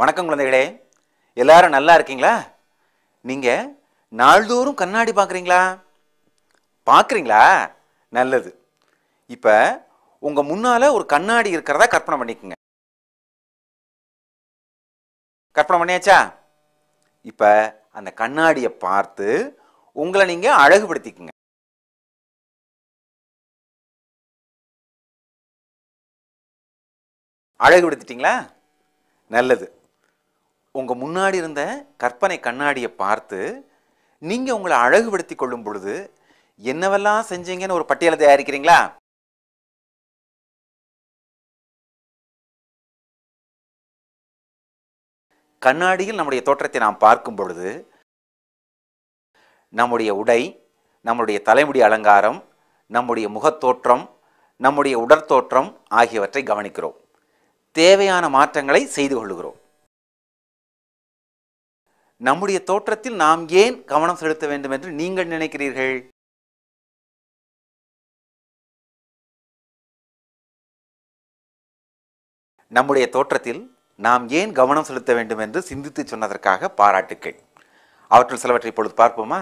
வணக்கம் குழந்தைகளே எல்லாரும் நல்லா இருக்கீங்களா நீங்கள் நாள்தோறும் கண்ணாடி பார்க்குறீங்களா பார்க்குறீங்களா நல்லது இப்போ உங்கள் முன்னால் ஒரு கண்ணாடி இருக்கிறதா கற்பனை பண்ணிக்கோங்க கற்பனை பண்ணியாச்சா இப்போ அந்த கண்ணாடியை பார்த்து உங்களை நீங்கள் அழகுபடுத்திக்கோங்க அழகுபடுத்திட்டிங்களா நல்லது உங்கள் முன்னாடி இருந்த கற்பனை கண்ணாடியை பார்த்து நீங்கள் உங்களை அழகுபடுத்தி கொள்ளும் பொழுது என்னவெல்லாம் செஞ்சீங்கன்னு ஒரு பட்டியலை தயாரிக்கிறீங்களா கண்ணாடியில் நம்முடைய தோற்றத்தை நாம் பார்க்கும் பொழுது நம்முடைய உடை நம்முடைய தலைமுடி அலங்காரம் நம்முடைய முகத்தோற்றம் நம்முடைய உடற்தோற்றம் ஆகியவற்றை கவனிக்கிறோம் தேவையான மாற்றங்களை செய்து கொள்கிறோம் நம்முடைய தோற்றத்தில் நாம் ஏன் கவனம் செலுத்த வேண்டும் என்று நீங்கள் நினைக்கிறீர்கள் நம்முடைய தோற்றத்தில் நாம் ஏன் கவனம் செலுத்த வேண்டும் என்று சிந்தித்து சொன்னதற்காக பாராட்டுக்கள் அவற்றில் சிலவற்றை இப்பொழுது பார்ப்போமா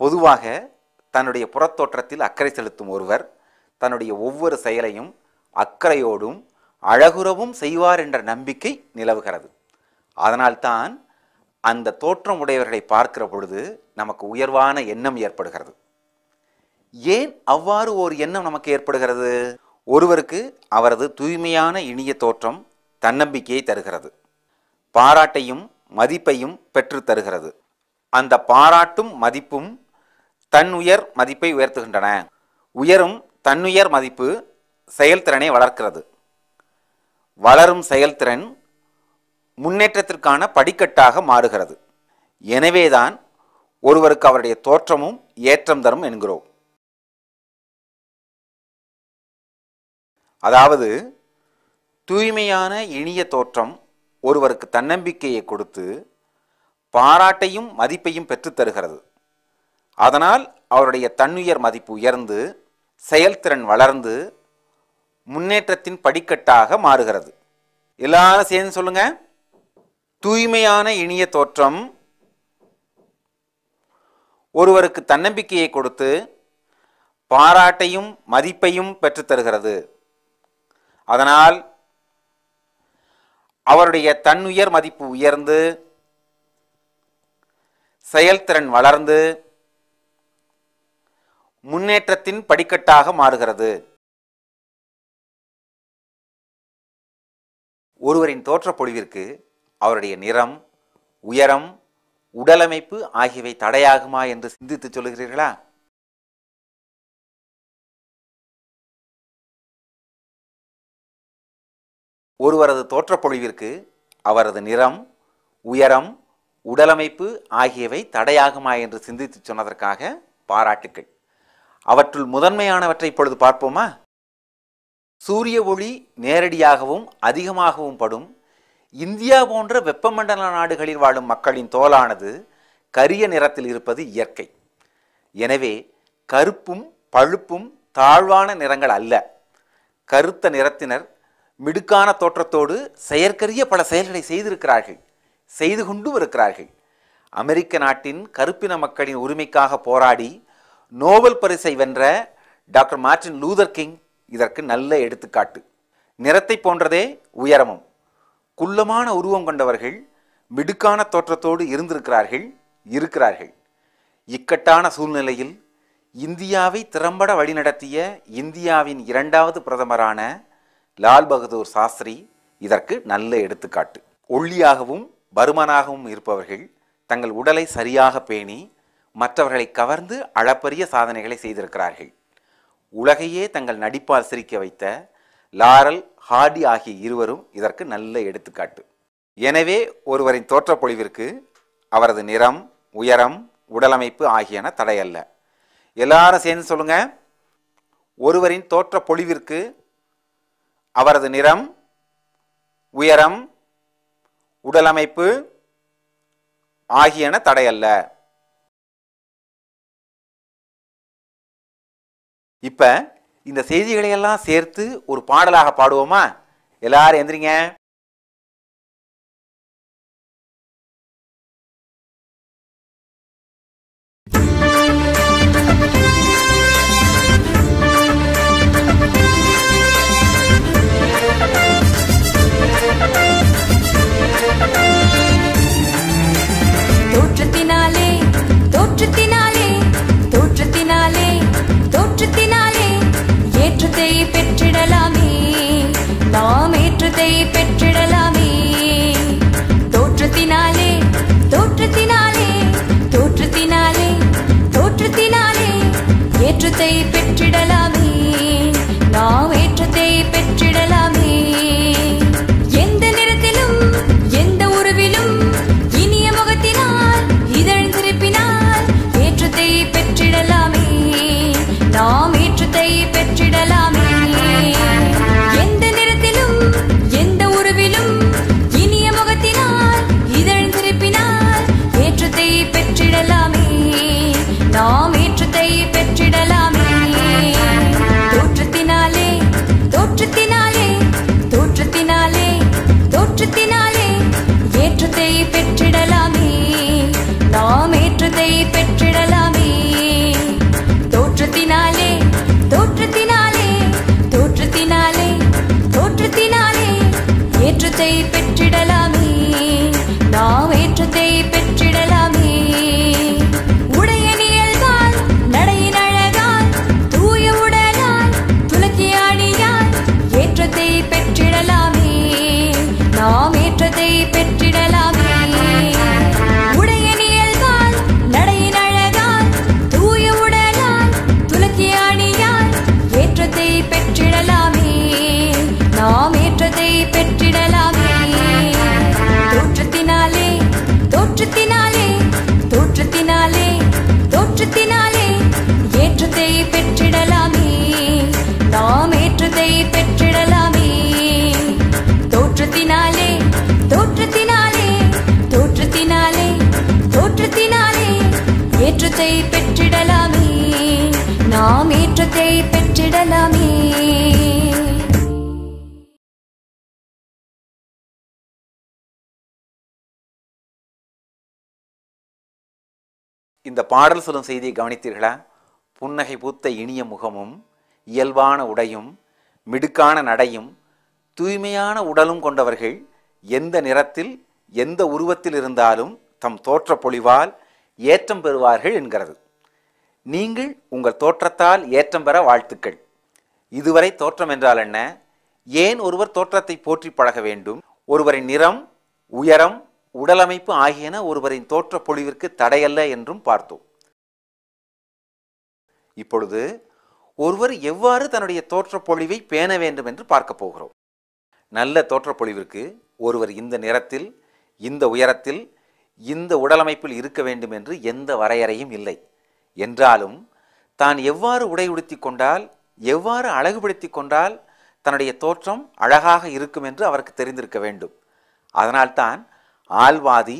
பொதுவாக தன்னுடைய புறத்தோற்றத்தில் அக்கறை செலுத்தும் ஒருவர் தன்னுடைய ஒவ்வொரு செயலையும் அக்கறையோடும் அழகுறவும் செய்வார் என்ற நம்பிக்கை நிலவுகிறது அதனால்தான் அந்த தோற்றம் உடையவர்களை பார்க்கிற பொழுது நமக்கு உயர்வான எண்ணம் ஏற்படுகிறது ஏன் அவ்வாறு ஒரு எண்ணம் நமக்கு ஏற்படுகிறது ஒருவருக்கு அவரது தூய்மையான இனிய தோற்றம் தன்னம்பிக்கையை தருகிறது பாராட்டையும் மதிப்பையும் பெற்று தருகிறது அந்த பாராட்டும் மதிப்பும் தன் உயர் மதிப்பை உயர்த்துகின்றன உயரும் தன்னுயர் மதிப்பு செயல்திறனை வளர்க்கிறது வளரும் செயல்திறன் முன்னேற்றத்திற்கான படிக்கட்டாக மாறுகிறது எனவேதான் ஒருவருக்கு அவருடைய தோற்றமும் ஏற்றம் தரும் என்கிறோம் அதாவது தூய்மையான இனிய தோற்றம் ஒருவருக்கு தன்னம்பிக்கையை கொடுத்து பாராட்டையும் மதிப்பையும் பெற்றுத்தருகிறது அதனால் அவருடைய தன்னுயர் மதிப்பு உயர்ந்து செயல்திறன் வளர்ந்து முன்னேற்றத்தின் படிக்கட்டாக மாறுகிறது எல்லாரும் சேர்ந்து சொல்லுங்கள் தூய்மையான இனிய தோற்றம் ஒருவருக்கு தன்னம்பிக்கையை கொடுத்து பாராட்டையும் மதிப்பையும் பெற்றுத்தருகிறது அதனால் அவருடைய தன்னுயர் மதிப்பு உயர்ந்து செயல்திறன் வளர்ந்து முன்னேற்றத்தின் படிக்கட்டாக மாறுகிறது ஒருவரின் தோற்றப்பொழிவிற்கு அவருடைய நிறம் உயரம் உடலமைப்பு ஆகியவை தடையாகுமா என்று சிந்தித்து சொல்கிறீர்களா ஒருவரது தோற்றப்பொழிவிற்கு அவரது நிறம் உயரம் உடலமைப்பு ஆகியவை தடையாகுமா என்று சிந்தித்து சொன்னதற்காக பாராட்டுக்கள் அவற்றுள் முதன்மையானவற்றை இப்பொழுது பார்ப்போமா சூரிய ஒளி நேரடியாகவும் அதிகமாகவும் படும் இந்தியா போன்ற வெப்பமண்டல நாடுகளில் வாழும் மக்களின் தோலானது கரிய நிறத்தில் இருப்பது இயற்கை எனவே கருப்பும் பழுப்பும் தாழ்வான நிறங்கள் அல்ல கருத்த நிறத்தினர் மிடுக்கான தோற்றத்தோடு செயற்கரிய பல செயல்களை செய்திருக்கிறார்கள் செய்து கொண்டும் இருக்கிறார்கள் அமெரிக்க நாட்டின் கருப்பின மக்களின் உரிமைக்காக போராடி நோபல் பரிசை வென்ற டாக்டர் மார்டின் லூதர் கிங் இதற்கு நல்ல எடுத்துக்காட்டு நிறத்தை போன்றதே உயரமும் குள்ளமான உருவம் கொண்டவர்கள் மிடுக்கான தோற்றத்தோடு இருந்திருக்கிறார்கள் இருக்கிறார்கள் இக்கட்டான சூழ்நிலையில் இந்தியாவை திறம்பட வழிநடத்திய இந்தியாவின் இரண்டாவது பிரதமரான லால் பகதூர் சாஸ்திரி இதற்கு நல்ல எடுத்துக்காட்டு ஒல்லியாகவும் பருமனாகவும் இருப்பவர்கள் தங்கள் உடலை சரியாக பேணி மற்றவர்களை கவர்ந்து அளப்பரிய சாதனைகளை செய்திருக்கிறார்கள் உலகையே தங்கள் நடிப்பால் சிரிக்க வைத்த லாரல் ஹார்டி ஆகிய இருவரும் இதற்கு நல்ல எடுத்துக்காட்டு எனவே ஒருவரின் தோற்றப்பொழிவிற்கு அவரது நிறம் உயரம் உடலமைப்பு ஆகியன தடையல்ல எல்லாரும் சேர்ந்து சொல்லுங்க ஒருவரின் தோற்றப்பொழிவிற்கு அவரது நிறம் உயரம் உடலமைப்பு ஆகியன தடையல்ல இப்போ இந்த செய்திகளையெல்லாம் சேர்த்து ஒரு பாடலாக பாடுவோமா எல்லாரும் எந்திரிங்க இந்த பாடல் சொல்லும் செய்தியை கவனித்தீர்களா புன்னகை பூத்த இனிய முகமும் இயல்பான உடையும் மிடுக்கான நடையும் தூய்மையான உடலும் கொண்டவர்கள் எந்த நிறத்தில் எந்த உருவத்தில் இருந்தாலும் தம் தோற்ற பொழிவால் ஏற்றம் பெறுவார்கள் என்கிறது நீங்கள் உங்கள் தோற்றத்தால் ஏற்றம் பெற வாழ்த்துக்கள் இதுவரை தோற்றம் என்றால் என்ன ஏன் ஒருவர் தோற்றத்தை போற்றி பழக வேண்டும் ஒருவரின் நிறம் உயரம் உடலமைப்பு ஆகியன ஒருவரின் தோற்ற பொழிவிற்கு தடையல்ல என்றும் பார்த்தோம் இப்பொழுது ஒருவர் எவ்வாறு தன்னுடைய பொழிவை பேண வேண்டும் என்று பார்க்க போகிறோம் நல்ல தோற்றப்பொழிவிற்கு ஒருவர் இந்த நிறத்தில் இந்த உயரத்தில் இந்த உடலமைப்பில் இருக்க வேண்டும் என்று எந்த வரையறையும் இல்லை என்றாலும் தான் எவ்வாறு உடை உடுத்தி கொண்டால் எவ்வாறு அழகுபடுத்தி கொண்டால் தன்னுடைய தோற்றம் அழகாக இருக்கும் என்று அவருக்கு தெரிந்திருக்க வேண்டும் அதனால்தான் ஆழ்வாதி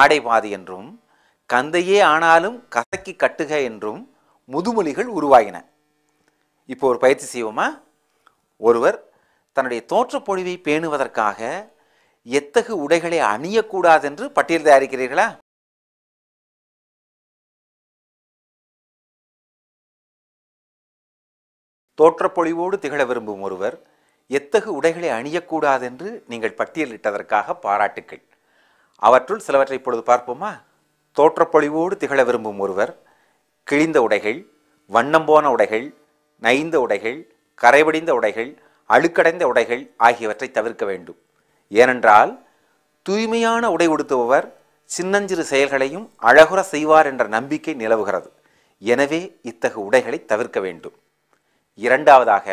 ஆடைவாதி என்றும் கந்தையே ஆனாலும் கசக்கி கட்டுக என்றும் முதுமொழிகள் உருவாகின இப்போ ஒரு பயிற்சி செய்வோமா ஒருவர் தன்னுடைய தோற்றப்பொழிவை பேணுவதற்காக எத்தகு உடைகளை அணியக்கூடாதென்று பட்டியல் தயாரிக்கிறீர்களா தோற்றப்பொழிவோடு திகழ விரும்பும் ஒருவர் எத்தகு உடைகளை அணியக்கூடாதென்று நீங்கள் பட்டியலிட்டதற்காக பாராட்டுக்கள் அவற்றுள் சிலவற்றை இப்பொழுது பார்ப்போமா தோற்றப்பொழிவோடு திகழ விரும்பும் ஒருவர் கிழிந்த உடைகள் வண்ணம் போன உடைகள் நைந்த உடைகள் கரைபடிந்த உடைகள் அழுக்கடைந்த உடைகள் ஆகியவற்றை தவிர்க்க வேண்டும் ஏனென்றால் தூய்மையான உடை உடுத்துபவர் சின்னஞ்சிறு செயல்களையும் அழகுற செய்வார் என்ற நம்பிக்கை நிலவுகிறது எனவே இத்தகு உடைகளை தவிர்க்க வேண்டும் இரண்டாவதாக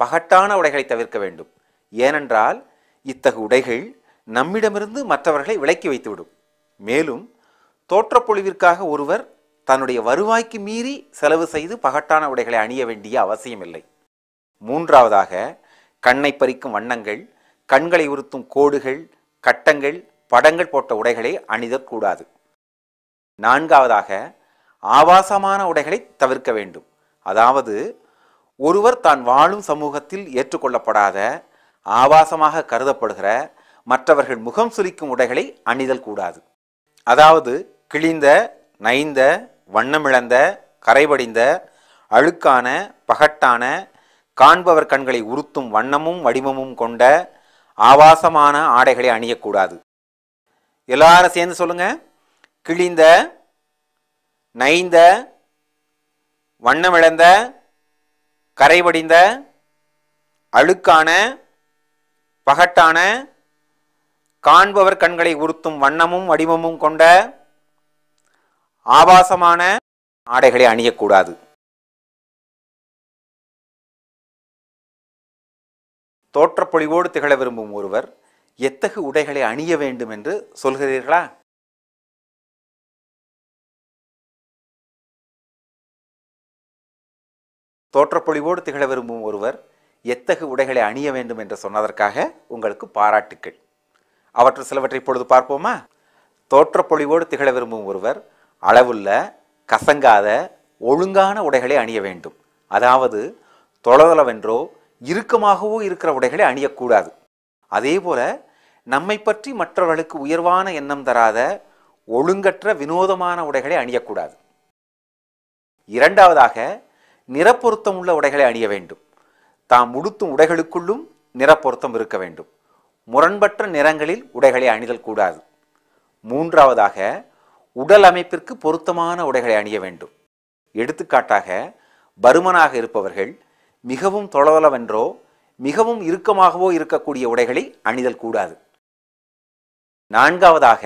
பகட்டான உடைகளை தவிர்க்க வேண்டும் ஏனென்றால் இத்தகு உடைகள் நம்மிடமிருந்து மற்றவர்களை விலக்கி வைத்துவிடும் மேலும் தோற்றப்பொழிவிற்காக ஒருவர் தன்னுடைய வருவாய்க்கு மீறி செலவு செய்து பகட்டான உடைகளை அணிய வேண்டிய அவசியமில்லை மூன்றாவதாக கண்ணை பறிக்கும் வண்ணங்கள் கண்களை உறுத்தும் கோடுகள் கட்டங்கள் படங்கள் போட்ட உடைகளை கூடாது நான்காவதாக ஆபாசமான உடைகளை தவிர்க்க வேண்டும் அதாவது ஒருவர் தான் வாழும் சமூகத்தில் ஏற்றுக்கொள்ளப்படாத ஆபாசமாக கருதப்படுகிற மற்றவர்கள் முகம் சுலிக்கும் உடைகளை அணிதல் கூடாது அதாவது கிழிந்த நைந்த வண்ணமிழந்த கரைபடிந்த அழுக்கான பகட்டான காண்பவர் கண்களை உறுத்தும் வண்ணமும் வடிவமும் கொண்ட ஆபாசமான ஆடைகளை அணியக்கூடாது எல்லாரும் சேர்ந்து சொல்லுங்க கிழிந்த நைந்த வண்ணமிழந்த கரைபடிந்த அழுக்கான பகட்டான காண்பவர் கண்களை உறுத்தும் வண்ணமும் வடிவமும் கொண்ட ஆபாசமான ஆடைகளை அணியக்கூடாது தோற்றப்பொழிவோடு திகழ விரும்பும் ஒருவர் எத்தகு உடைகளை அணிய வேண்டும் என்று சொல்கிறீர்களா தோற்றப்பொழிவோடு திகழ விரும்பும் ஒருவர் எத்தகு உடைகளை அணிய வேண்டும் என்று சொன்னதற்காக உங்களுக்கு பாராட்டுக்கள் அவற்றில் சிலவற்றை இப்பொழுது பார்ப்போமா தோற்றப்பொழிவோடு திகழ விரும்பும் ஒருவர் அளவுள்ள கசங்காத ஒழுங்கான உடைகளை அணிய வேண்டும் அதாவது தொளதளவென்றோ இறுக்கமாகவோ இருக்கிற உடைகளை அணியக்கூடாது அதே போல நம்மை பற்றி மற்றவர்களுக்கு உயர்வான எண்ணம் தராத ஒழுங்கற்ற வினோதமான உடைகளை அணியக்கூடாது இரண்டாவதாக நிறப்பொருத்தம் உள்ள உடைகளை அணிய வேண்டும் தாம் உடுத்தும் உடைகளுக்குள்ளும் நிறப்பொருத்தம் இருக்க வேண்டும் முரண்பற்ற நிறங்களில் உடைகளை அணிதல் கூடாது மூன்றாவதாக உடல் அமைப்பிற்கு பொருத்தமான உடைகளை அணிய வேண்டும் எடுத்துக்காட்டாக பருமனாக இருப்பவர்கள் மிகவும் தொளவளவென்றோ மிகவும் இறுக்கமாகவோ இருக்கக்கூடிய உடைகளை அணிதல் கூடாது நான்காவதாக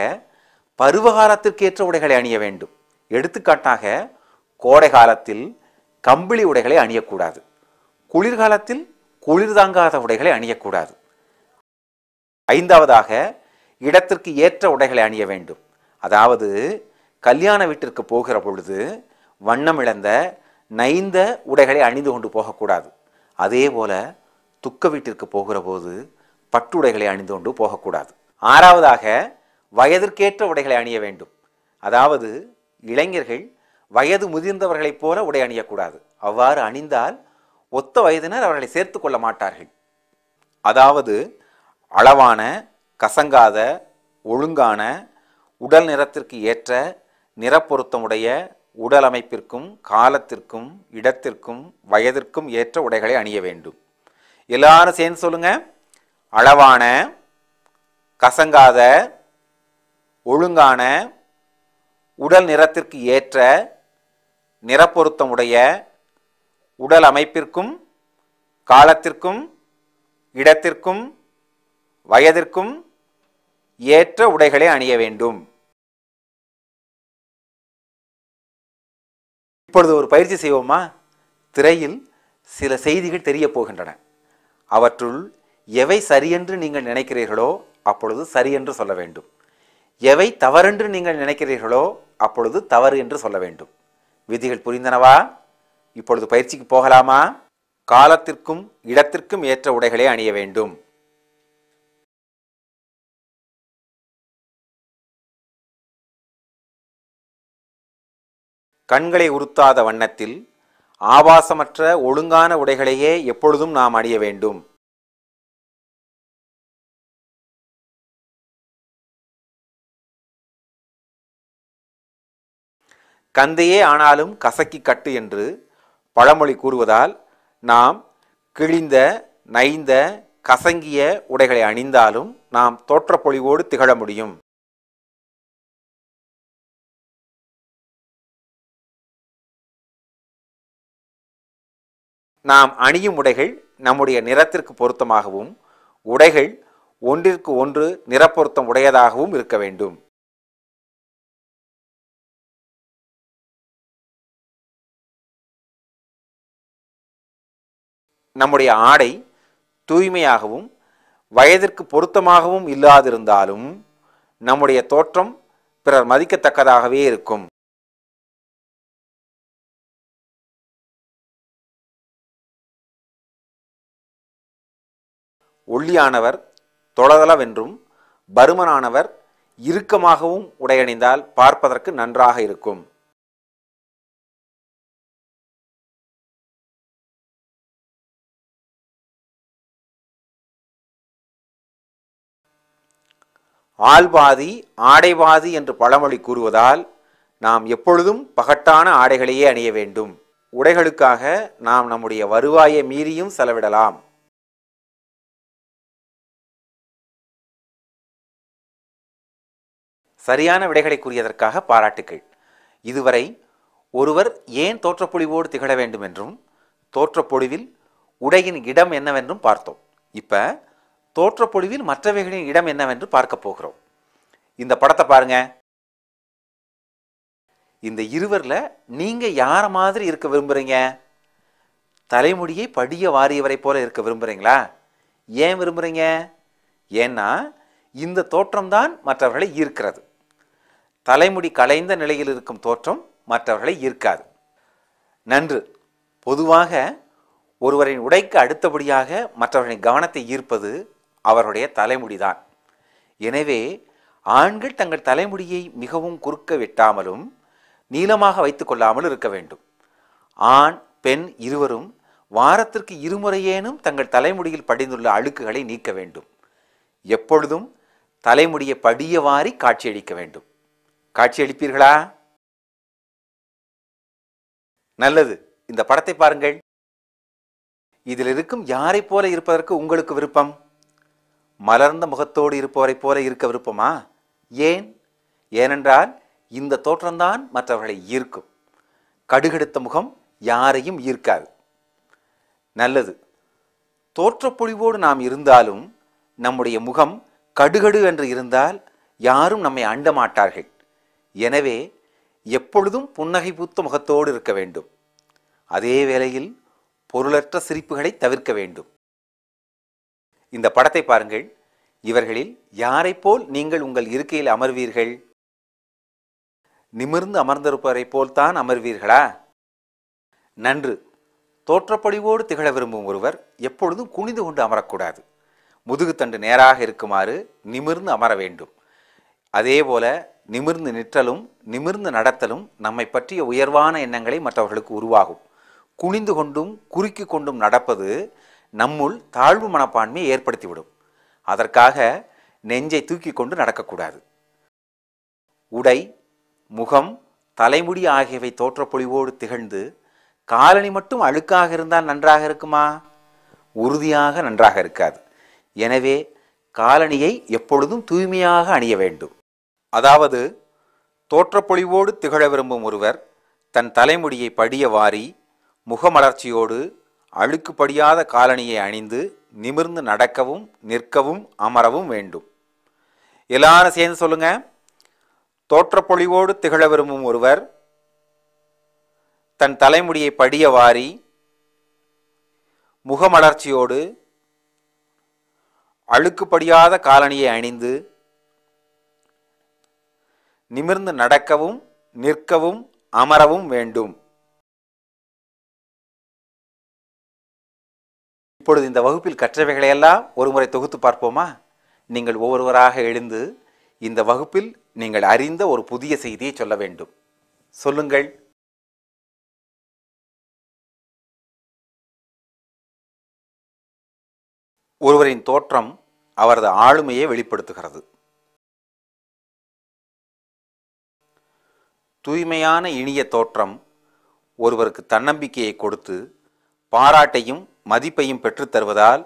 பருவகாலத்திற்கேற்ற உடைகளை அணிய வேண்டும் எடுத்துக்காட்டாக கோடை காலத்தில் கம்பளி உடைகளை அணியக்கூடாது குளிர்காலத்தில் குளிர் தாங்காத உடைகளை அணியக்கூடாது ஐந்தாவதாக இடத்திற்கு ஏற்ற உடைகளை அணிய வேண்டும் அதாவது கல்யாண வீட்டிற்கு போகிற பொழுது வண்ணம் இழந்த நைந்த உடைகளை அணிந்து கொண்டு போகக்கூடாது அதே போல துக்க வீட்டிற்கு போகிற போது பட்டுடைகளை அணிந்து கொண்டு போகக்கூடாது ஆறாவதாக வயதிற்கேற்ற உடைகளை அணிய வேண்டும் அதாவது இளைஞர்கள் வயது முதிர்ந்தவர்களைப் போல உடை அணியக்கூடாது அவ்வாறு அணிந்தால் ஒத்த வயதினர் அவர்களை சேர்த்து கொள்ள மாட்டார்கள் அதாவது அளவான கசங்காத ஒழுங்கான உடல் நிறத்திற்கு ஏற்ற நிறப்பொருத்தமுடைய உடல் அமைப்பிற்கும் காலத்திற்கும் இடத்திற்கும் வயதிற்கும் ஏற்ற உடைகளை அணிய வேண்டும் எல்லாரும் சேர்ந்து சொல்லுங்க அளவான கசங்காத ஒழுங்கான உடல் நிறத்திற்கு ஏற்ற நிறப்பொருத்தமுடைய உடல் அமைப்பிற்கும் காலத்திற்கும் இடத்திற்கும் வயதிற்கும் ஏற்ற உடைகளை அணிய வேண்டும் இப்பொழுது ஒரு பயிற்சி செய்வோமா திரையில் சில செய்திகள் தெரிய போகின்றன அவற்றுள் எவை சரியென்று நீங்கள் நினைக்கிறீர்களோ அப்பொழுது சரியென்று சொல்ல வேண்டும் எவை தவறென்று நீங்கள் நினைக்கிறீர்களோ அப்பொழுது தவறு என்று சொல்ல வேண்டும் விதிகள் புரிந்தனவா இப்பொழுது பயிற்சிக்கு போகலாமா காலத்திற்கும் இடத்திற்கும் ஏற்ற உடைகளை அணிய வேண்டும் கண்களை உறுத்தாத வண்ணத்தில் ஆபாசமற்ற ஒழுங்கான உடைகளையே எப்பொழுதும் நாம் அணிய வேண்டும் கந்தையே ஆனாலும் கசக்கி கட்டு என்று பழமொழி கூறுவதால் நாம் கிழிந்த நைந்த கசங்கிய உடைகளை அணிந்தாலும் நாம் தோற்றப்பொழிவோடு திகழ முடியும் நாம் அணியும் உடைகள் நம்முடைய நிறத்திற்கு பொருத்தமாகவும் உடைகள் ஒன்றிற்கு ஒன்று நிறப்பொருத்தம் உடையதாகவும் இருக்க வேண்டும் நம்முடைய ஆடை தூய்மையாகவும் வயதிற்கு பொருத்தமாகவும் இல்லாதிருந்தாலும் நம்முடைய தோற்றம் பிறர் மதிக்கத்தக்கதாகவே இருக்கும் ஒல்லியானவர் தொளதளவென்றும் பருமனானவர் இறுக்கமாகவும் உடையணிந்தால் பார்ப்பதற்கு நன்றாக இருக்கும் ஆள்பாதி ஆடைவாதி என்று பழமொழி கூறுவதால் நாம் எப்பொழுதும் பகட்டான ஆடைகளையே அணிய வேண்டும் உடைகளுக்காக நாம் நம்முடைய வருவாயை மீறியும் செலவிடலாம் சரியான விடைகளை கூறியதற்காக பாராட்டுக்கள் இதுவரை ஒருவர் ஏன் தோற்றப்பொழிவோடு திகழ வேண்டும் என்றும் தோற்றப்பொழிவில் உடையின் இடம் என்னவென்றும் பார்த்தோம் இப்போ தோற்றப்பொழிவில் மற்றவைகளின் இடம் என்னவென்று பார்க்க போகிறோம் இந்த படத்தை பாருங்க இந்த இருவரில் நீங்கள் யாரை மாதிரி இருக்க விரும்புகிறீங்க தலைமுடியை படிய வாரியவரை போல இருக்க விரும்புகிறீங்களா ஏன் விரும்புகிறீங்க ஏன்னா இந்த தோற்றம்தான் மற்றவர்களை ஈர்க்கிறது தலைமுடி கலைந்த நிலையில் இருக்கும் தோற்றம் மற்றவர்களை ஈர்க்காது நன்று பொதுவாக ஒருவரின் உடைக்கு அடுத்தபடியாக மற்றவர்களின் கவனத்தை ஈர்ப்பது அவருடைய தலைமுடிதான் எனவே ஆண்கள் தங்கள் தலைமுடியை மிகவும் குறுக்க விட்டாமலும் நீளமாக கொள்ளாமல் இருக்க வேண்டும் ஆண் பெண் இருவரும் வாரத்திற்கு இருமுறையேனும் தங்கள் தலைமுடியில் படிந்துள்ள அழுக்குகளை நீக்க வேண்டும் எப்பொழுதும் தலைமுடியை படியவாரி காட்சியளிக்க வேண்டும் காட்சியளிப்பீர்களா நல்லது இந்த படத்தை பாருங்கள் இதில் இருக்கும் யாரை போல இருப்பதற்கு உங்களுக்கு விருப்பம் மலர்ந்த முகத்தோடு இருப்பவரைப் போல இருக்க விருப்பமா ஏன் ஏனென்றால் இந்த தோற்றம்தான் மற்றவர்களை ஈர்க்கும் கடுகெடுத்த முகம் யாரையும் ஈர்க்காது நல்லது தோற்றப்பொழிவோடு நாம் இருந்தாலும் நம்முடைய முகம் கடுகடு என்று இருந்தால் யாரும் நம்மை அண்ட மாட்டார்கள் எனவே எப்பொழுதும் புன்னகை பூத்த முகத்தோடு இருக்க வேண்டும் அதே வேளையில் பொருளற்ற சிரிப்புகளை தவிர்க்க வேண்டும் இந்த படத்தை பாருங்கள் இவர்களில் யாரை போல் நீங்கள் உங்கள் இருக்கையில் அமர்வீர்கள் நிமிர்ந்து அமர்ந்திருப்பவரை போல்தான் அமர்வீர்களா நன்று தோற்றப்படிவோடு திகழ விரும்பும் ஒருவர் எப்பொழுதும் குனிந்து கொண்டு அமரக்கூடாது முதுகுத்தண்டு நேராக இருக்குமாறு நிமிர்ந்து அமர வேண்டும் அதேபோல நிமிர்ந்து நிற்றலும் நிமிர்ந்து நடத்தலும் நம்மை பற்றிய உயர்வான எண்ணங்களை மற்றவர்களுக்கு உருவாகும் குனிந்து கொண்டும் குறுக்கி கொண்டும் நடப்பது நம்முள் தாழ்வு மனப்பான்மையை ஏற்படுத்திவிடும் அதற்காக நெஞ்சை தூக்கி கொண்டு நடக்கக்கூடாது உடை முகம் தலைமுடி ஆகியவை தோற்றப்பொழிவோடு திகழ்ந்து காலனி மட்டும் அழுக்காக இருந்தால் நன்றாக இருக்குமா உறுதியாக நன்றாக இருக்காது எனவே காலனியை எப்பொழுதும் தூய்மையாக அணிய வேண்டும் அதாவது தோற்றப்பொழிவோடு திகழ விரும்பும் ஒருவர் தன் தலைமுடியை படிய வாரி முகமலர்ச்சியோடு அழுக்குப்படியாத காலணியை அணிந்து நிமிர்ந்து நடக்கவும் நிற்கவும் அமரவும் வேண்டும் எல்லாரும் சேர்ந்து சொல்லுங்க தோற்றப்பொழிவோடு திகழ விரும்பும் ஒருவர் தன் தலைமுடியை படிய வாரி முகமலர்ச்சியோடு அழுக்குப்படியாத காலணியை அணிந்து நிமிர்ந்து நடக்கவும் நிற்கவும் அமரவும் வேண்டும் இப்பொழுது இந்த வகுப்பில் கற்றவைகளையெல்லாம் ஒருமுறை தொகுத்து பார்ப்போமா நீங்கள் ஒவ்வொருவராக எழுந்து இந்த வகுப்பில் நீங்கள் அறிந்த ஒரு புதிய செய்தியை சொல்ல வேண்டும் சொல்லுங்கள் ஒருவரின் தோற்றம் அவரது ஆளுமையை வெளிப்படுத்துகிறது தூய்மையான இனிய தோற்றம் ஒருவருக்கு தன்னம்பிக்கையை கொடுத்து பாராட்டையும் மதிப்பையும் பெற்றுத்தருவதால்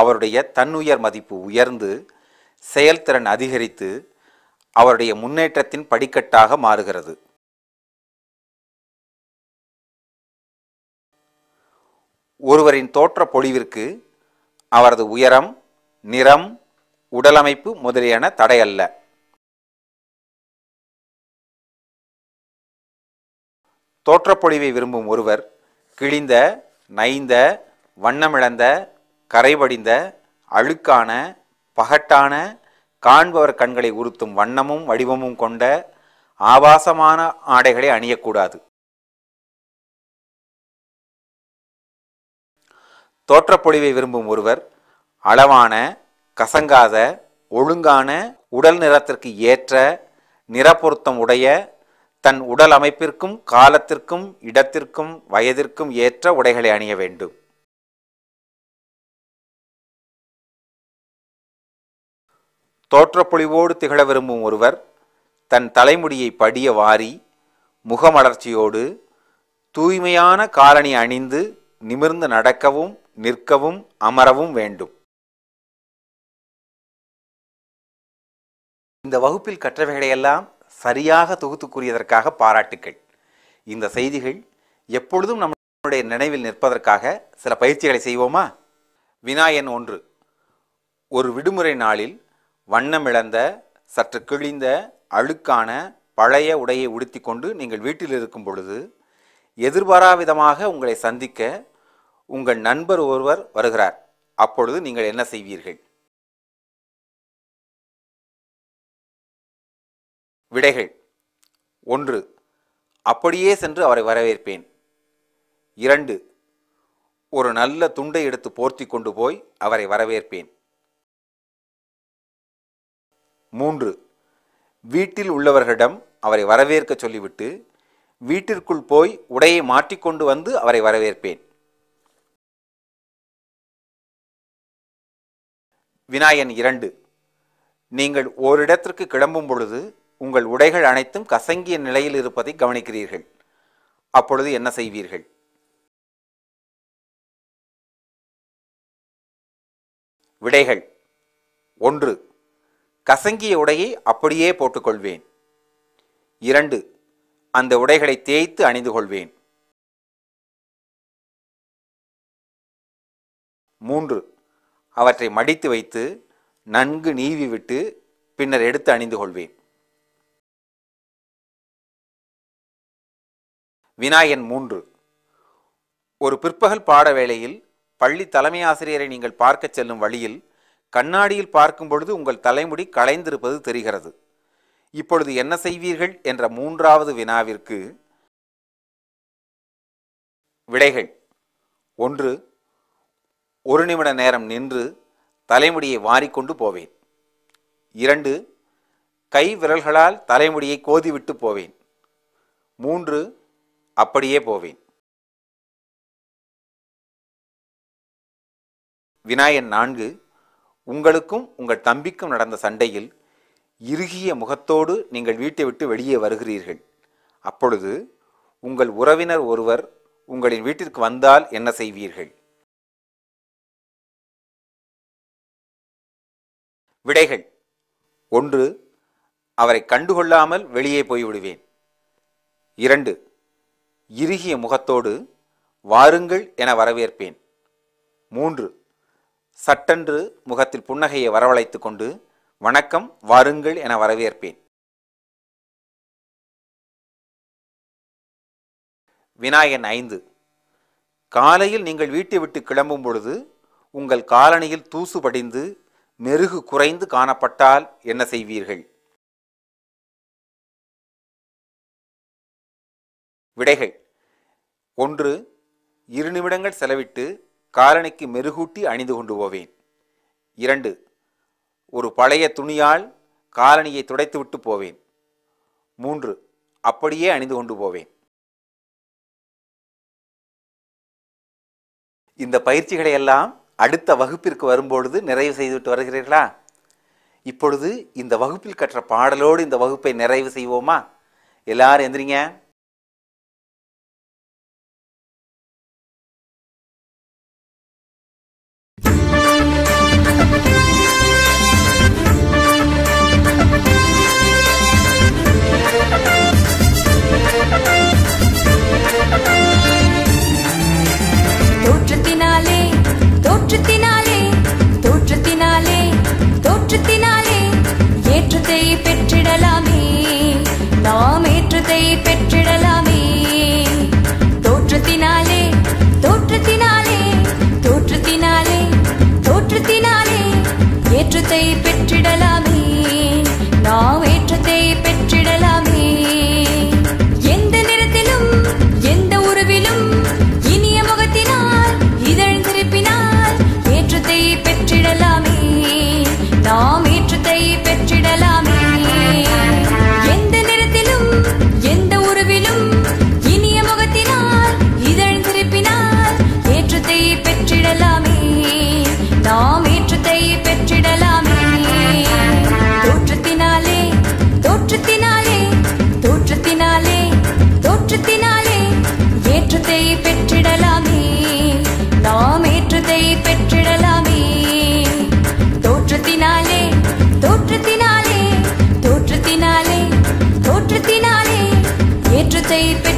அவருடைய தன்னுயர் மதிப்பு உயர்ந்து செயல்திறன் அதிகரித்து அவருடைய முன்னேற்றத்தின் படிக்கட்டாக மாறுகிறது ஒருவரின் தோற்ற பொழிவிற்கு அவரது உயரம் நிறம் உடலமைப்பு முதலியன தடையல்ல தோற்றப்பொழிவை விரும்பும் ஒருவர் கிழிந்த நைந்த வண்ணமிழந்த கரைபடிந்த அழுக்கான பகட்டான காண்பவர் கண்களை உறுத்தும் வண்ணமும் வடிவமும் கொண்ட ஆபாசமான ஆடைகளை அணியக்கூடாது தோற்றப்பொழிவை விரும்பும் ஒருவர் அளவான கசங்காத ஒழுங்கான உடல் நிறத்திற்கு ஏற்ற நிறப்பொருத்தம் உடைய தன் உடல் அமைப்பிற்கும் காலத்திற்கும் இடத்திற்கும் வயதிற்கும் ஏற்ற உடைகளை அணிய வேண்டும் தோற்றப்பொழிவோடு திகழ விரும்பும் ஒருவர் தன் தலைமுடியை படிய வாரி முகமலர்ச்சியோடு தூய்மையான காலணி அணிந்து நிமிர்ந்து நடக்கவும் நிற்கவும் அமரவும் வேண்டும் இந்த வகுப்பில் கற்றவைகளையெல்லாம் சரியாக தொகுத்து கூறியதற்காக பாராட்டுக்கள் இந்த செய்திகள் எப்பொழுதும் நம்முடைய நினைவில் நிற்பதற்காக சில பயிற்சிகளை செய்வோமா வினாயன் ஒன்று ஒரு விடுமுறை நாளில் வண்ணமிழந்த சற்று கிழிந்த அழுக்கான பழைய உடையை உடுத்தி கொண்டு நீங்கள் வீட்டில் இருக்கும் பொழுது எதிர்பாராவிதமாக உங்களை சந்திக்க உங்கள் நண்பர் ஒருவர் வருகிறார் அப்பொழுது நீங்கள் என்ன செய்வீர்கள் விடைகள் ஒன்று அப்படியே சென்று அவரை வரவேற்பேன் இரண்டு ஒரு நல்ல துண்டை எடுத்து போர்த்தி கொண்டு போய் அவரை வரவேற்பேன் மூன்று வீட்டில் உள்ளவர்களிடம் அவரை வரவேற்க சொல்லிவிட்டு வீட்டிற்குள் போய் உடையை மாற்றிக்கொண்டு வந்து அவரை வரவேற்பேன் வினாயன் இரண்டு நீங்கள் ஓரிடத்திற்கு கிளம்பும் பொழுது உங்கள் உடைகள் அனைத்தும் கசங்கிய நிலையில் இருப்பதை கவனிக்கிறீர்கள் அப்பொழுது என்ன செய்வீர்கள் விடைகள் ஒன்று கசங்கிய உடையை அப்படியே போட்டுக்கொள்வேன் இரண்டு அந்த உடைகளை தேய்த்து அணிந்து கொள்வேன் மூன்று அவற்றை மடித்து வைத்து நன்கு நீவிவிட்டு பின்னர் எடுத்து அணிந்து கொள்வேன் வினாயன் மூன்று ஒரு பிற்பகல் பாட வேளையில் பள்ளி தலைமை ஆசிரியரை நீங்கள் பார்க்கச் செல்லும் வழியில் கண்ணாடியில் பார்க்கும் பொழுது உங்கள் தலைமுடி களைந்திருப்பது தெரிகிறது இப்பொழுது என்ன செய்வீர்கள் என்ற மூன்றாவது வினாவிற்கு விடைகள் ஒன்று ஒரு நிமிட நேரம் நின்று தலைமுடியை வாரிக்கொண்டு போவேன் இரண்டு கை விரல்களால் தலைமுடியை கோதிவிட்டு போவேன் மூன்று அப்படியே போவேன் வினாயன் நான்கு உங்களுக்கும் உங்கள் தம்பிக்கும் நடந்த சண்டையில் இறுகிய முகத்தோடு நீங்கள் வீட்டை விட்டு வெளியே வருகிறீர்கள் அப்பொழுது உங்கள் உறவினர் ஒருவர் உங்களின் வீட்டிற்கு வந்தால் என்ன செய்வீர்கள் விடைகள் ஒன்று அவரை கண்டுகொள்ளாமல் வெளியே போய்விடுவேன் இரண்டு இறுகிய முகத்தோடு வாருங்கள் என வரவேற்பேன் மூன்று சட்டென்று முகத்தில் புன்னகையை வரவழைத்து கொண்டு வணக்கம் வாருங்கள் என வரவேற்பேன் விநாயகன் ஐந்து காலையில் நீங்கள் வீட்டை விட்டு கிளம்பும் பொழுது உங்கள் காலணியில் தூசு படிந்து மெருகு குறைந்து காணப்பட்டால் என்ன செய்வீர்கள் விடைகள் ஒன்று இரு நிமிடங்கள் செலவிட்டு காலணிக்கு மெருகூட்டி அணிந்து கொண்டு போவேன் இரண்டு ஒரு பழைய துணியால் காலணியை விட்டு போவேன் மூன்று அப்படியே அணிந்து கொண்டு போவேன் இந்த பயிற்சிகளை எல்லாம் அடுத்த வகுப்பிற்கு வரும்பொழுது நிறைவு செய்துவிட்டு வருகிறீர்களா இப்பொழுது இந்த வகுப்பில் கற்ற பாடலோடு இந்த வகுப்பை நிறைவு செய்வோமா எல்லாரும் எந்திரிங்க ஏற்றத்தை பெற்றிடலாமே நாம் ஏற்றத்தை பெற்ற say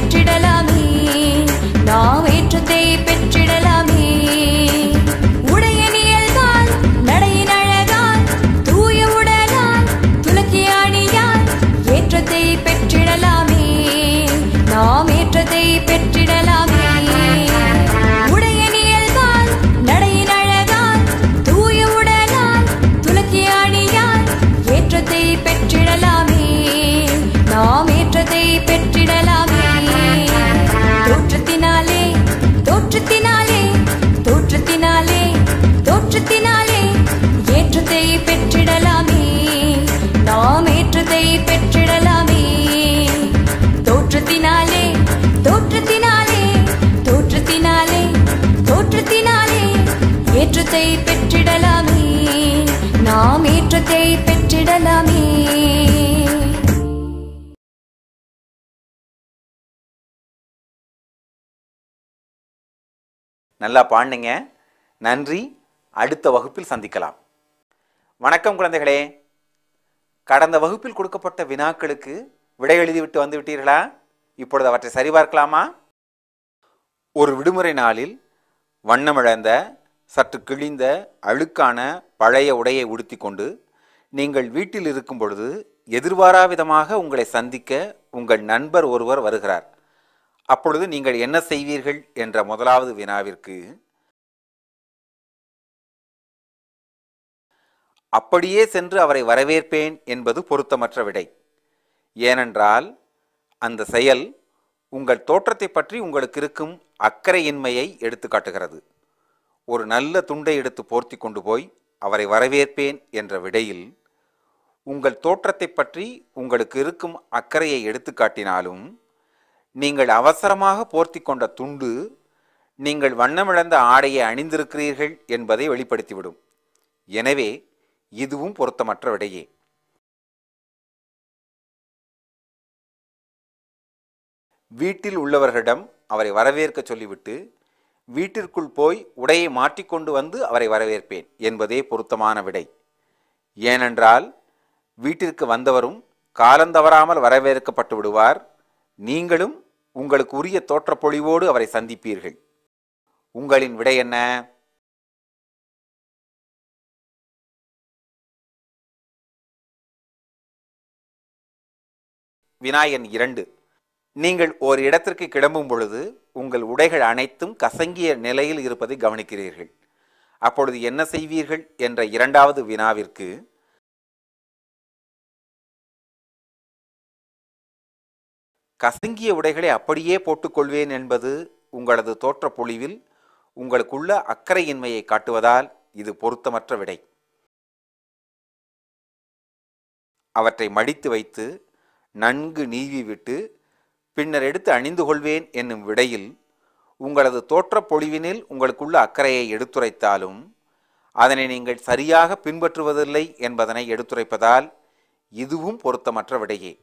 நல்லா பாடுங்க நன்றி அடுத்த வகுப்பில் சந்திக்கலாம் வணக்கம் குழந்தைகளே கடந்த வகுப்பில் கொடுக்கப்பட்ட வினாக்களுக்கு விடை எழுதிவிட்டு வந்துவிட்டீர்களா இப்பொழுது அவற்றை சரிபார்க்கலாமா ஒரு விடுமுறை நாளில் வண்ணமிழந்த சற்று கிழிந்த அழுக்கான பழைய உடையை உடுத்தி கொண்டு நீங்கள் வீட்டில் இருக்கும் பொழுது எதிர்பாராவிதமாக உங்களை சந்திக்க உங்கள் நண்பர் ஒருவர் வருகிறார் அப்பொழுது நீங்கள் என்ன செய்வீர்கள் என்ற முதலாவது வினாவிற்கு அப்படியே சென்று அவரை வரவேற்பேன் என்பது பொருத்தமற்ற விடை ஏனென்றால் அந்த செயல் உங்கள் தோற்றத்தை பற்றி உங்களுக்கு இருக்கும் அக்கறையின்மையை எடுத்துக்காட்டுகிறது ஒரு நல்ல துண்டை எடுத்து போர்த்தி கொண்டு போய் அவரை வரவேற்பேன் என்ற விடையில் உங்கள் தோற்றத்தை பற்றி உங்களுக்கு இருக்கும் அக்கறையை எடுத்துக்காட்டினாலும் நீங்கள் அவசரமாக போர்த்தி கொண்ட துண்டு நீங்கள் வண்ணமிழந்த ஆடையை அணிந்திருக்கிறீர்கள் என்பதை வெளிப்படுத்திவிடும் எனவே இதுவும் பொருத்தமற்ற விடையே வீட்டில் உள்ளவர்களிடம் அவரை வரவேற்க சொல்லிவிட்டு வீட்டிற்குள் போய் உடையை மாற்றிக்கொண்டு வந்து அவரை வரவேற்பேன் என்பதே பொருத்தமான விடை ஏனென்றால் வீட்டிற்கு வந்தவரும் காலந்தவறாமல் வரவேற்கப்பட்டு விடுவார் நீங்களும் உங்களுக்கு உரிய தோற்றப்பொழிவோடு அவரை சந்திப்பீர்கள் உங்களின் விடை என்ன வினாயன் இரண்டு நீங்கள் ஒரு இடத்திற்கு கிளம்பும் பொழுது உங்கள் உடைகள் அனைத்தும் கசங்கிய நிலையில் இருப்பதை கவனிக்கிறீர்கள் அப்பொழுது என்ன செய்வீர்கள் என்ற இரண்டாவது வினாவிற்கு கசங்கிய உடைகளை அப்படியே போட்டுக்கொள்வேன் என்பது உங்களது தோற்ற பொழிவில் உங்களுக்குள்ள அக்கறையின்மையை காட்டுவதால் இது பொருத்தமற்ற விடை அவற்றை மடித்து வைத்து நன்கு நீவி விட்டு பின்னர் எடுத்து அணிந்து கொள்வேன் என்னும் விடையில் உங்களது தோற்ற பொழிவினில் உங்களுக்குள்ள அக்கறையை எடுத்துரைத்தாலும் அதனை நீங்கள் சரியாக பின்பற்றுவதில்லை என்பதனை எடுத்துரைப்பதால் இதுவும் பொருத்தமற்ற விடையே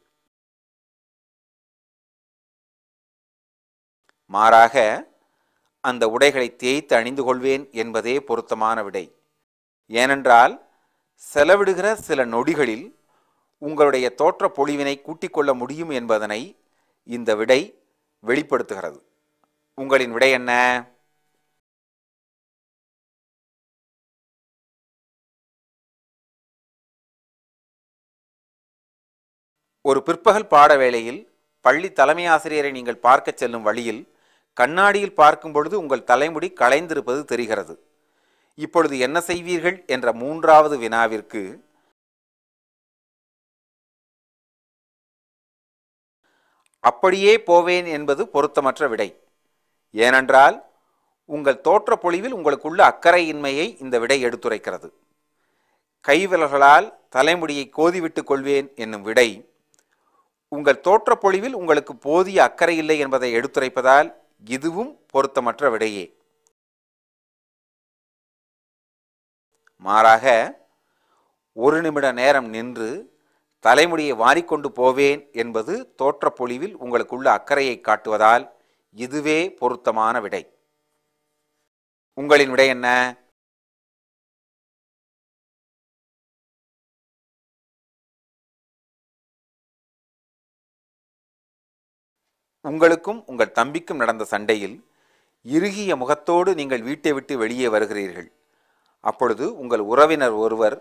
மாறாக அந்த உடைகளை தேய்த்து அணிந்து கொள்வேன் என்பதே பொருத்தமான விடை ஏனென்றால் செலவிடுகிற சில நொடிகளில் உங்களுடைய தோற்ற பொழிவினை கூட்டிக் கொள்ள முடியும் என்பதனை இந்த விடை வெளிப்படுத்துகிறது உங்களின் விடை என்ன ஒரு பிற்பகல் பாட வேளையில் பள்ளி தலைமை ஆசிரியரை நீங்கள் பார்க்கச் செல்லும் வழியில் கண்ணாடியில் பார்க்கும் பொழுது உங்கள் தலைமுடி களைந்திருப்பது தெரிகிறது இப்பொழுது என்ன செய்வீர்கள் என்ற மூன்றாவது வினாவிற்கு அப்படியே போவேன் என்பது பொருத்தமற்ற விடை ஏனென்றால் உங்கள் தோற்ற பொழிவில் உங்களுக்குள்ள அக்கறையின்மையை இந்த விடை எடுத்துரைக்கிறது கைவிரல்களால் தலைமுடியை கோதிவிட்டுக் கொள்வேன் என்னும் விடை உங்கள் தோற்ற பொழிவில் உங்களுக்கு போதிய அக்கறை இல்லை என்பதை எடுத்துரைப்பதால் இதுவும் பொருத்தமற்ற விடையே மாறாக ஒரு நிமிட நேரம் நின்று தலைமுடியை வாரிக்கொண்டு போவேன் என்பது தோற்றப்பொழிவில் உங்களுக்குள்ள அக்கறையை காட்டுவதால் இதுவே பொருத்தமான விடை உங்களின் விடை என்ன உங்களுக்கும் உங்கள் தம்பிக்கும் நடந்த சண்டையில் இறுகிய முகத்தோடு நீங்கள் வீட்டை விட்டு வெளியே வருகிறீர்கள் அப்பொழுது உங்கள் உறவினர் ஒருவர்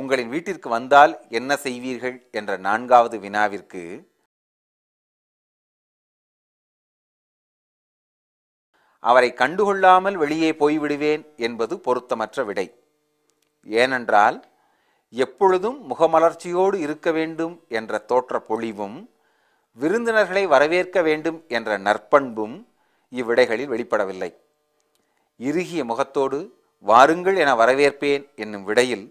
உங்களின் வீட்டிற்கு வந்தால் என்ன செய்வீர்கள் என்ற நான்காவது வினாவிற்கு அவரை கண்டுகொள்ளாமல் வெளியே போய்விடுவேன் என்பது பொருத்தமற்ற விடை ஏனென்றால் எப்பொழுதும் முகமலர்ச்சியோடு இருக்க வேண்டும் என்ற தோற்ற பொழிவும் விருந்தினர்களை வரவேற்க வேண்டும் என்ற நற்பண்பும் இவ்விடைகளில் வெளிப்படவில்லை இறுகிய முகத்தோடு வாருங்கள் என வரவேற்பேன் என்னும் விடையில்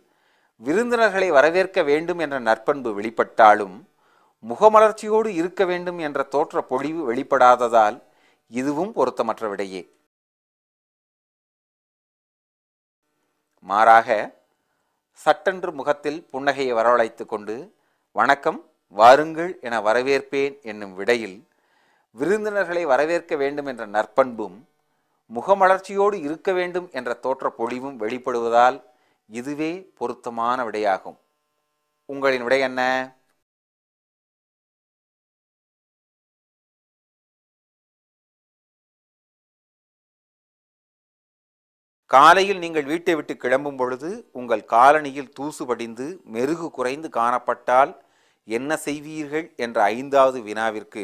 விருந்தினர்களை வரவேற்க வேண்டும் என்ற நற்பண்பு வெளிப்பட்டாலும் முகமலர்ச்சியோடு இருக்க வேண்டும் என்ற தோற்ற பொழிவு வெளிப்படாததால் இதுவும் பொருத்தமற்ற விடையே மாறாக சட்டென்று முகத்தில் புன்னகையை வரவழைத்து கொண்டு வணக்கம் வாருங்கள் என வரவேற்பேன் என்னும் விடையில் விருந்தினர்களை வரவேற்க வேண்டும் என்ற நற்பண்பும் முகமலர்ச்சியோடு இருக்க வேண்டும் என்ற தோற்ற பொழிவும் வெளிப்படுவதால் இதுவே பொருத்தமான விடையாகும் உங்களின் விடை என்ன காலையில் நீங்கள் வீட்டை விட்டு கிளம்பும் பொழுது உங்கள் காலணியில் தூசு படிந்து மெருகு குறைந்து காணப்பட்டால் என்ன செய்வீர்கள் என்ற ஐந்தாவது வினாவிற்கு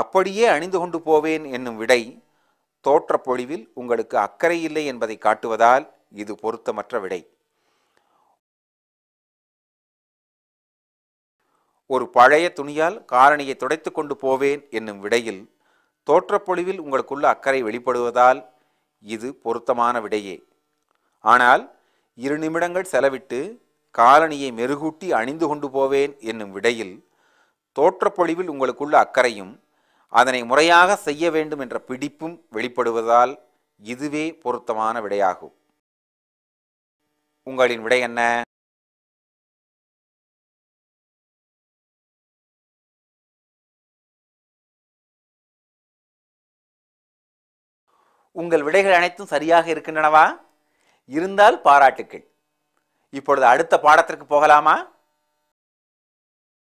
அப்படியே அணிந்து கொண்டு போவேன் என்னும் விடை தோற்ற பொழிவில் உங்களுக்கு அக்கறை இல்லை என்பதை காட்டுவதால் இது பொருத்தமற்ற விடை ஒரு பழைய துணியால் காரணியை துடைத்து கொண்டு போவேன் என்னும் விடையில் தோற்றப்பொழிவில் உங்களுக்குள்ள அக்கறை வெளிப்படுவதால் இது பொருத்தமான விடையே ஆனால் இரு நிமிடங்கள் செலவிட்டு காலணியை மெருகூட்டி அணிந்து கொண்டு போவேன் என்னும் விடையில் தோற்றப்பொழிவில் உங்களுக்குள்ள அக்கறையும் அதனை முறையாக செய்ய வேண்டும் என்ற பிடிப்பும் வெளிப்படுவதால் இதுவே பொருத்தமான விடையாகும் உங்களின் விடை என்ன உங்கள் விடைகள் அனைத்தும் சரியாக இருக்கின்றனவா இருந்தால் பாராட்டுக்கள் இப்பொழுது அடுத்த பாடத்திற்கு போகலாமா